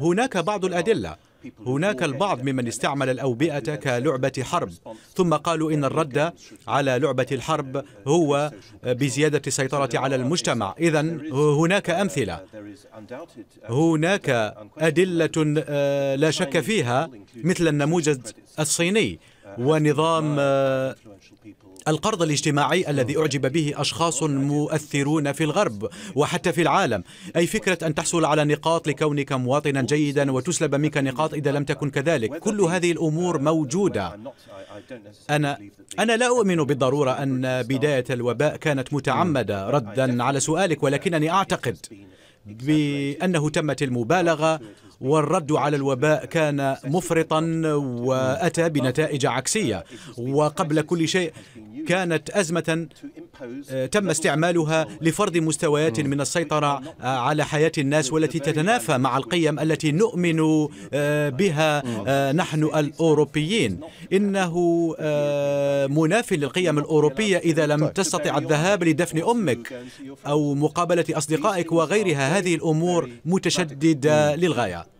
هناك بعض الأدلة هناك البعض ممن استعمل الأوبئة كلعبة حرب ثم قالوا إن الرد على لعبة الحرب هو بزيادة السيطرة على المجتمع إذا هناك أمثلة هناك أدلة آه، لا شك فيها مثل النموذج الصيني ونظام آه، القرض الاجتماعي الذي أعجب به أشخاص مؤثرون في الغرب وحتى في العالم أي فكرة أن تحصل على نقاط لكونك مواطنا جيدا وتسلب منك نقاط إذا لم تكن كذلك كل هذه الأمور موجودة أنا أنا لا أؤمن بالضرورة أن بداية الوباء كانت متعمدة ردا على سؤالك ولكنني أعتقد بأنه تمت المبالغة والرد على الوباء كان مفرطا واتى بنتائج عكسيه وقبل كل شيء كانت ازمه آه، تم استعمالها لفرض مستويات من السيطرة آه، على حياة الناس والتي تتنافى مع القيم التي نؤمن آه، بها نحن الأوروبيين إنه مناف للقيم الأوروبية إذا لم تستطع الذهاب لدفن أمك أو مقابلة أصدقائك وغيرها هذه الأمور متشددة للغاية